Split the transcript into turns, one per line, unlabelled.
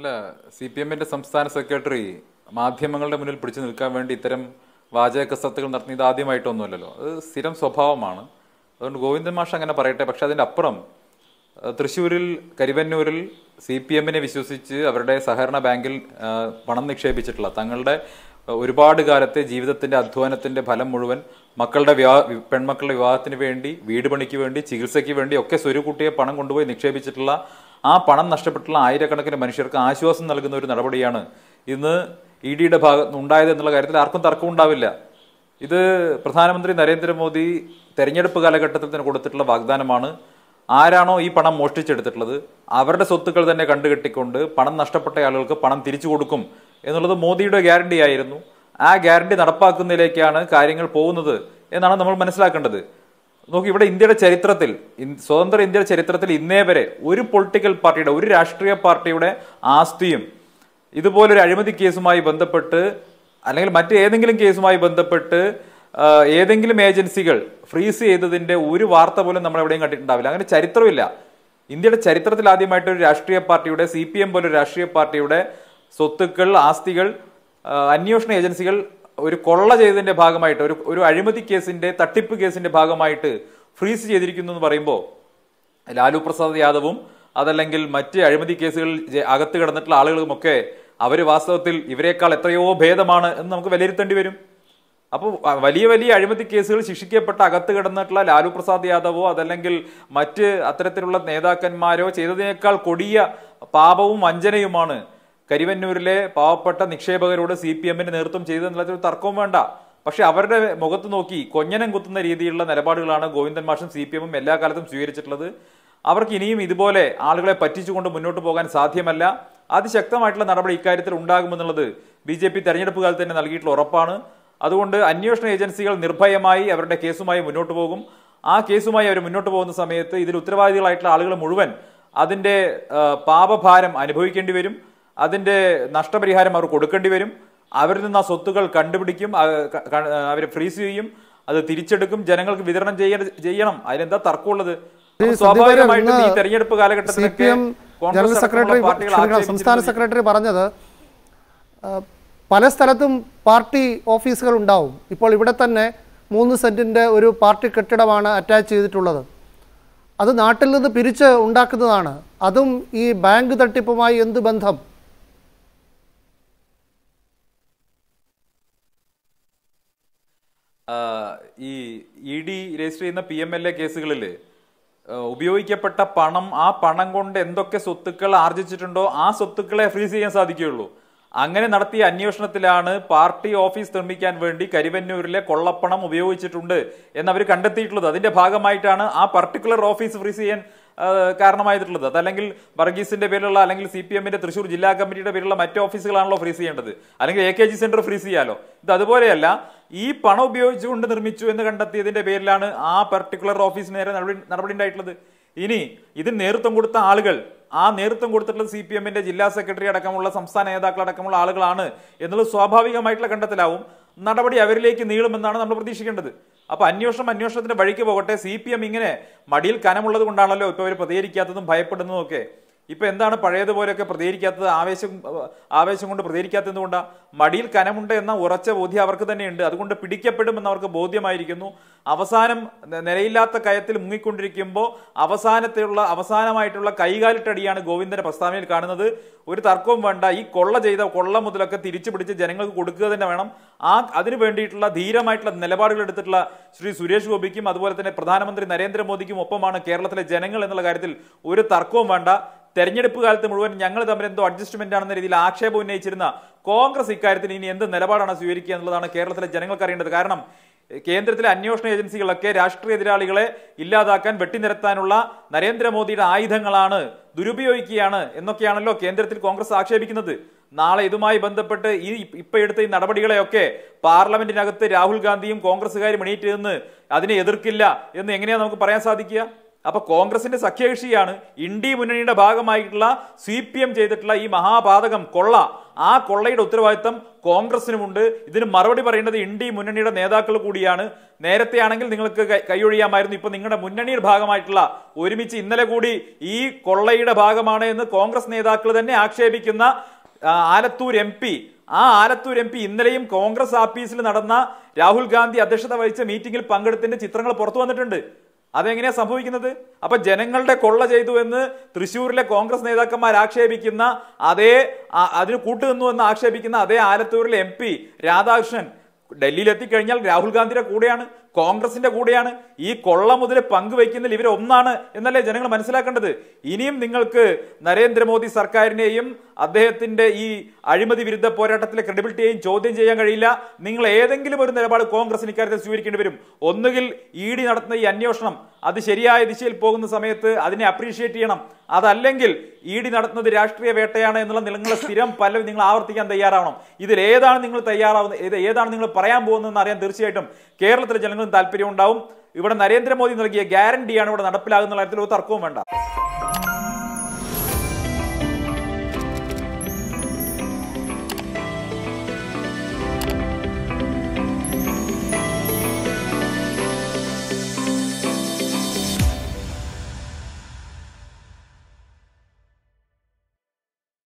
അല്ല C P എമ്മിന്റെ സംസ്ഥാന സെക്രട്ടറി മാധ്യമങ്ങളുടെ മുന്നിൽ പിടിച്ചു നിൽക്കാൻ വേണ്ടി ഇത്തരം വാചക കസത്തുകൾ നടത്തുന്നത് ആദ്യമായിട്ടൊന്നുമല്ലല്ലോ അത് സ്ഥിരം സ്വഭാവമാണ് അതുകൊണ്ട് ഗോവിന്ദൻ മാഷ് അങ്ങനെ പറയട്ടെ പക്ഷെ അതിൻ്റെ അപ്പുറം തൃശ്ശൂരിൽ കരിവന്നൂരിൽ സി പി എമ്മിനെ വിശ്വസിച്ച് അവരുടെ സഹകരണ ബാങ്കിൽ പണം നിക്ഷേപിച്ചിട്ടുള്ള തങ്ങളുടെ ഒരുപാട് കാലത്തെ ജീവിതത്തിൻ്റെ അധ്വാനത്തിൻ്റെ ഫലം മുഴുവൻ മക്കളുടെ വിവാഹ പെൺമക്കളുടെ വിവാഹത്തിന് വേണ്ടി വീട് പണിക്ക് വേണ്ടി ചികിത്സയ്ക്ക് വേണ്ടി ഒക്കെ സ്വരുകുട്ടിയെ പണം കൊണ്ടുപോയി നിക്ഷേപിച്ചിട്ടുള്ള ആ പണം നഷ്ടപ്പെട്ടുള്ള ആയിരക്കണക്കിന് മനുഷ്യർക്ക് ആശ്വാസം നൽകുന്ന ഒരു നടപടിയാണ് ഇന്ന് ഇ ഡിയുടെ ഭാഗത്ത് ഉണ്ടായത് എന്നുള്ള കാര്യത്തിൽ ആർക്കും തർക്കമുണ്ടാവില്ല ഇത് പ്രധാനമന്ത്രി നരേന്ദ്രമോദി തെരഞ്ഞെടുപ്പ് കാലഘട്ടത്തിൽ തന്നെ കൊടുത്തിട്ടുള്ള വാഗ്ദാനമാണ് ആരാണോ ഈ പണം മോഷ്ടിച്ചെടുത്തിട്ടുള്ളത് അവരുടെ സ്വത്തുക്കൾ തന്നെ കണ്ടുകെട്ടിക്കൊണ്ട് പണം നഷ്ടപ്പെട്ട ആളുകൾക്ക് പണം തിരിച്ചു കൊടുക്കും എന്നുള്ളത് മോദിയുടെ ഗ്യാരണ്ടി ആയിരുന്നു ആ ഗ്യാരണ്ടി നടപ്പാക്കുന്നതിലേക്കാണ് കാര്യങ്ങൾ പോകുന്നത് എന്നാണ് നമ്മൾ മനസ്സിലാക്കേണ്ടത് നോക്കി ഇവിടെ ഇന്ത്യയുടെ ചരിത്രത്തിൽ സ്വതന്ത്ര ഇന്ത്യയുടെ ചരിത്രത്തിൽ ഇന്നേ വരെ ഒരു പൊളിറ്റിക്കൽ പാർട്ടിയുടെ ഒരു രാഷ്ട്രീയ പാർട്ടിയുടെ ആസ്തിയും ഇതുപോലൊരു അഴിമതി കേസുമായി ബന്ധപ്പെട്ട് അല്ലെങ്കിൽ മറ്റേതെങ്കിലും കേസുമായി ബന്ധപ്പെട്ട് ഏതെങ്കിലും ഏജൻസികൾ ഫ്രീസ് ചെയ്തതിന്റെ ഒരു വാർത്ത പോലും നമ്മൾ എവിടെയും കണ്ടിട്ടുണ്ടാവില്ല അങ്ങനെ ചരിത്രമില്ല ഇന്ത്യയുടെ ചരിത്രത്തിൽ ആദ്യമായിട്ട് ഒരു രാഷ്ട്രീയ പാർട്ടിയുടെ സി പി എം പോലൊരു രാഷ്ട്രീയ പാർട്ടിയുടെ സ്വത്തുക്കൾ ആസ്തികൾ അന്വേഷണ ഏജൻസികൾ ഒരു കൊള്ള ചെയ്തതിന്റെ ഭാഗമായിട്ട് ഒരു ഒരു അഴിമതി കേസിന്റെ തട്ടിപ്പ് കേസിന്റെ ഭാഗമായിട്ട് ഫ്രീസ് ചെയ്തിരിക്കുന്നു എന്ന് പറയുമ്പോൾ ലാലു പ്രസാദ് യാദവും അതല്ലെങ്കിൽ മറ്റ് അഴിമതി കേസുകളിൽ അകത്ത് കിടന്നിട്ടുള്ള ആളുകളുമൊക്കെ അവർ വാസ്തവത്തിൽ ഇവരെക്കാൾ എത്രയോ ഭേദമാണ് എന്ന് നമുക്ക് വിലയിരുത്തേണ്ടി വരും അപ്പോൾ വലിയ വലിയ അഴിമതി കേസുകൾ ശിക്ഷിക്കപ്പെട്ട അകത്ത് കിടന്നിട്ടുള്ള ലാലു പ്രസാദ് യാദവോ അതല്ലെങ്കിൽ മറ്റ് അത്തരത്തിലുള്ള നേതാക്കന്മാരോ ചെയ്തതിനേക്കാൾ കൊടിയ പാപവും വഞ്ചനയുമാണ് കരിവന്നൂരിലെ പാവപ്പെട്ട നിക്ഷേപകരോട് സി പി എമ്മിന് നേതൃത്വം ചെയ്തെന്നുള്ള തർക്കവും വേണ്ട പക്ഷെ അവരുടെ മുഖത്ത് നോക്കി കൊഞ്ഞനം കുത്തുന്ന രീതിയിലുള്ള നിലപാടുകളാണ് ഗോവിന്ദൻ മാഷും സി പി എമ്മും എല്ലാ കാലത്തും സ്വീകരിച്ചിട്ടുള്ളത് അവർക്ക് ഇനിയും ഇതുപോലെ ആളുകളെ പറ്റിച്ചുകൊണ്ട് മുന്നോട്ട് പോകാൻ സാധ്യമല്ല അതിശക്തമായിട്ടുള്ള നടപടി ഇക്കാര്യത്തിൽ ഉണ്ടാകുമെന്നുള്ളത് ബി ജെ പി തെരഞ്ഞെടുപ്പ് കാലത്ത് തന്നെ നൽകിയിട്ടുള്ള ഉറപ്പാണ് അതുകൊണ്ട് അന്വേഷണ ഏജൻസികൾ നിർഭയമായി അവരുടെ കേസുമായി മുന്നോട്ട് പോകും ആ കേസുമായി അവർ മുന്നോട്ട് പോകുന്ന സമയത്ത് ഇതിൽ ഉത്തരവാദികളായിട്ടുള്ള ആളുകൾ മുഴുവൻ അതിൻ്റെ പാപഭാരം അനുഭവിക്കേണ്ടി വരും അതിൻ്റെ നഷ്ടപരിഹാരം അവർ കൊടുക്കേണ്ടി വരും അവരിൽ നിന്ന് ആ സ്വത്തുകൾ കണ്ടുപിടിക്കും അവരെ ഫ്രീസ് ചെയ്യും അത് തിരിച്ചെടുക്കും ജനങ്ങൾക്ക് വിതരണം ചെയ്യണം അതിനെന്താ തർക്കമുള്ളത് സ്വാഭാവികമായിട്ടും ഈ തെരഞ്ഞെടുപ്പ് കാലഘട്ടത്തിൽ ജനറൽ സെക്രട്ടറി സംസ്ഥാന സെക്രട്ടറി പറഞ്ഞത് പല സ്ഥലത്തും പാർട്ടി ഓഫീസുകൾ ഉണ്ടാവും ഇപ്പോൾ ഇവിടെ തന്നെ മൂന്ന് സെൻറ്റിൻ്റെ ഒരു പാർട്ടി കെട്ടിടമാണ് അറ്റാച്ച് ചെയ്തിട്ടുള്ളത് അത് നാട്ടിൽ നിന്ന് പിരിച്ച് ഉണ്ടാക്കുന്നതാണ് അതും ഈ ബാങ്ക് തട്ടിപ്പുമായി എന്ത് ബന്ധം ഈ ഇ ഡി രജിസ്റ്റർ ചെയ്യുന്ന പി എം എൽ എ കേസുകളിൽ ഉപയോഗിക്കപ്പെട്ട പണം ആ പണം കൊണ്ട് എന്തൊക്കെ സ്വത്തുക്കൾ ആർജിച്ചിട്ടുണ്ടോ ആ സ്വത്തുക്കളെ ഫ്രീസ് ചെയ്യാൻ സാധിക്കുകയുള്ളൂ അങ്ങനെ നടത്തിയ അന്വേഷണത്തിലാണ് പാർട്ടി ഓഫീസ് നിർമ്മിക്കാൻ വേണ്ടി കരിവന്നൂരിലെ കൊള്ളപ്പണം ഉപയോഗിച്ചിട്ടുണ്ട് എന്നവർ കണ്ടെത്തിയിട്ടുള്ളത് അതിന്റെ ഭാഗമായിട്ടാണ് ആ പർട്ടിക്കുലർ ഓഫീസ് ഫ്രീസ് ചെയ്യാൻ കാരണമായിട്ടുള്ളത് അതല്ലെങ്കിൽ വർഗീസിന്റെ പേരിലുള്ള അല്ലെങ്കിൽ സി പി എമ്മിന്റെ തൃശൂർ ജില്ലാ കമ്മിറ്റിയുടെ പേരിലുള്ള മറ്റ് ഓഫീസുകളാണല്ലോ ഫ്രീസ് ചെയ്യേണ്ടത് അല്ലെങ്കിൽ A K G centre freeze ചെയ്യാലോ ഇത് അതുപോലെയല്ല ഈ പണം ഉപയോഗിച്ചുകൊണ്ട് നിർമ്മിച്ചു എന്ന് കണ്ടെത്തിയതിന്റെ പേരിലാണ് ആ പെർട്ടിക്കുലർ ഓഫീസിന് നേരെ നടപടി നടപടി ഉണ്ടായിട്ടുള്ളത് ഇനി ഇതിന് നേതൃത്വം കൊടുത്ത ആളുകൾ ആ നേതൃത്വം കൊടുത്തിട്ടുള്ള സി പി എമ്മിന്റെ ജില്ലാ സെക്രട്ടറി അടക്കമുള്ള സംസ്ഥാന നേതാക്കൾ അടക്കമുള്ള ആളുകളാണ് എന്നുള്ളത് സ്വാഭാവികമായിട്ടുള്ള കണ്ടെത്തലാവും നടപടി അവരിലേക്ക് നീളുമെന്നാണ് നമ്മൾ പ്രതീക്ഷിക്കേണ്ടത് അപ്പോൾ അന്വേഷണം അന്വേഷണത്തിന്റെ വഴിക്ക് പോകട്ടെ സി പി എം ഇങ്ങനെ മടിയിൽ കനമുള്ളത് കൊണ്ടാണല്ലോ ഇപ്പൊ അവർ പ്രതികരിക്കാത്തതും ഭയപ്പെടുന്നതും ഒക്കെ ഇപ്പം എന്താണ് പഴയതുപോലെയൊക്കെ പ്രതികരിക്കാത്തത് ആവേശം ആവേശം കൊണ്ട് കൊണ്ടാണ് മടിയിൽ കനമുണ്ട് എന്ന ഉറച്ച ബോധ്യം അവർക്ക് തന്നെയുണ്ട് അതുകൊണ്ട് പിടിക്കപ്പെടുമെന്ന് അവർക്ക് ബോധ്യമായിരിക്കുന്നു അവസാനം നിലയില്ലാത്ത കയത്തിൽ മുങ്ങിക്കൊണ്ടിരിക്കുമ്പോൾ അവസാനത്തിലുള്ള അവസാനമായിട്ടുള്ള കൈകാലിട്ടടിയാണ് ഗോവിന്ദന്റെ പ്രസ്താവനയിൽ കാണുന്നത് ഒരു തർക്കവും വേണ്ട ഈ കൊള്ള ചെയ്ത കൊള്ള മുതലൊക്കെ തിരിച്ചു പിടിച്ച് ജനങ്ങൾക്ക് കൊടുക്കുക തന്നെ വേണം ആ അതിനു വേണ്ടിയിട്ടുള്ള ധീരമായിട്ടുള്ള നിലപാടുകൾ എടുത്തിട്ടുള്ള ശ്രീ സുരേഷ് ഗോപിക്കും അതുപോലെ തന്നെ പ്രധാനമന്ത്രി നരേന്ദ്രമോദിക്കും ഒപ്പമാണ് കേരളത്തിലെ ജനങ്ങൾ എന്നുള്ള കാര്യത്തിൽ ഒരു തർക്കവും വേണ്ട തെരഞ്ഞെടുപ്പ് കാലത്ത് മുഴുവൻ ഞങ്ങൾ തമ്മിൽ എന്തോ അഡ്ജസ്റ്റ്മെന്റ് ആണെന്ന രീതിയിൽ ആക്ഷേപം ഉന്നയിച്ചിരുന്ന കോൺഗ്രസ് ഇക്കാര്യത്തിൽ ഇനി എന്ത് നിലപാടാണ് സ്വീകരിക്കുക എന്നുള്ളതാണ് കേരളത്തിലെ ജനങ്ങൾക്ക് അറിയേണ്ടത് കാരണം കേന്ദ്രത്തിലെ അന്വേഷണ ഏജൻസികളൊക്കെ രാഷ്ട്രീയ എതിരാളികളെ ഇല്ലാതാക്കാൻ വെട്ടിനിരത്താനുള്ള നരേന്ദ്രമോദിയുടെ ആയുധങ്ങളാണ് ദുരുപയോഗിക്കുകയാണ് എന്നൊക്കെയാണല്ലോ കേന്ദ്രത്തിൽ കോൺഗ്രസ് ആക്ഷേപിക്കുന്നത് നാളെ ഇതുമായി ബന്ധപ്പെട്ട് ഈ ഇപ്പൊ എടുത്ത ഈ നടപടികളെയൊക്കെ പാർലമെന്റിനകത്ത് രാഹുൽ ഗാന്ധിയും കോൺഗ്രസ്സുകാരും എണീറ്റ് നിന്ന് അതിനെ എതിർക്കില്ല എന്ന് എങ്ങനെയാണ് നമുക്ക് പറയാൻ സാധിക്കുക അപ്പോൾ കോൺഗ്രസിന്റെ സഖ്യകക്ഷിയാണ് ഇന്ത്യ മുന്നണിയുടെ ഭാഗമായിട്ടുള്ള സി പി എം ചെയ്തിട്ടുള്ള ഈ മഹാപാതകം കൊള്ള ആ കൊള്ളയുടെ ഉത്തരവാദിത്തം കോൺഗ്രസിനുമുണ്ട് ഇതിന് മറുപടി പറയേണ്ടത് ഇന്ത്യ മുന്നണിയുടെ നേതാക്കൾ കൂടിയാണ് നേരത്തെ ആണെങ്കിൽ നിങ്ങൾക്ക് കൈയൊഴിയാമായിരുന്നു ഇപ്പൊ നിങ്ങളുടെ മുന്നണിയുടെ ഭാഗമായിട്ടുള്ള ഒരുമിച്ച് ഇന്നലെ കൂടി ഈ കൊള്ളയുടെ ഭാഗമാണ് എന്ന് കോൺഗ്രസ് നേതാക്കൾ തന്നെ ആക്ഷേപിക്കുന്ന ആലത്തൂർ എം പി ആ ആലത്തൂർ എം പി ഇന്നലെയും കോൺഗ്രസ് ആഫീസിൽ നടന്ന രാഹുൽ ഗാന്ധി അധ്യക്ഷത വഹിച്ച മീറ്റിംഗിൽ പങ്കെടുത്തിന്റെ ചിത്രങ്ങൾ പുറത്തു വന്നിട്ടുണ്ട് അതെങ്ങനെയാണ് സംഭവിക്കുന്നത് അപ്പൊ ജനങ്ങളുടെ കൊള്ള ചെയ്തു എന്ന് തൃശ്ശൂരിലെ കോൺഗ്രസ് നേതാക്കന്മാർ ആക്ഷേപിക്കുന്ന അതേ അതിന് കൂട്ടുനിന്നു എന്ന് ആക്ഷേപിക്കുന്ന അതേ ആലത്തൂരിലെ എം പി രാധാകൃഷ്ണൻ ഡൽഹിയിൽ എത്തിക്കഴിഞ്ഞാൽ രാഹുൽ ഗാന്ധിയുടെ കൂടെയാണ് കോൺഗ്രസിന്റെ കൂടെയാണ് ഈ കൊള്ള മുതൽ പങ്കുവയ്ക്കുന്നതിൽ ഇവർ ഒന്നാണ് എന്നല്ലേ ജനങ്ങൾ മനസ്സിലാക്കേണ്ടത് ഇനിയും നിങ്ങൾക്ക് നരേന്ദ്രമോദി സർക്കാരിനെയും അദ്ദേഹത്തിന്റെ ഈ അഴിമതി വിരുദ്ധ പോരാട്ടത്തിലെ ക്രെഡിബിലിറ്റിയെയും ചോദ്യം ചെയ്യാൻ കഴിയില്ല നിങ്ങൾ ഏതെങ്കിലും ഒരു നിലപാട് കോൺഗ്രസിന് ഇക്കാര്യത്തിൽ സ്വീകരിക്കേണ്ടി വരും ഒന്നുകിൽ ഇ ഡി നടത്തുന്ന ഈ അന്വേഷണം അത് ശരിയായ ദിശയിൽ പോകുന്ന സമയത്ത് അതിനെ അപ്രീഷിയേറ്റ് ചെയ്യണം അതല്ലെങ്കിൽ ഇ ഡി നടത്തുന്നത് രാഷ്ട്രീയ വേട്ടയാണ് എന്നുള്ള നിങ്ങളുടെ സ്ഥിരം പല്ലവി നിങ്ങൾ ആവർത്തിക്കാൻ തയ്യാറാവണം ഇതിൽ ഏതാണ് നിങ്ങൾ തയ്യാറാവുന്നത് ഏതാണ് നിങ്ങൾ പറയാൻ പോകുന്നതെന്ന് അറിയാൻ തീർച്ചയായിട്ടും കേരളത്തിലെ ജനങ്ങൾ എന്നതും താല്പര്യം ഉണ്ടാവും ഇവിടെ നരേന്ദ്രമോദി നൽകിയ ഗ്യാരണ്ടിയാണ് ഇവിടെ നടപ്പിലാകുന്ന കാര്യത്തിൽ ഒരു തർക്കവും വേണ്ട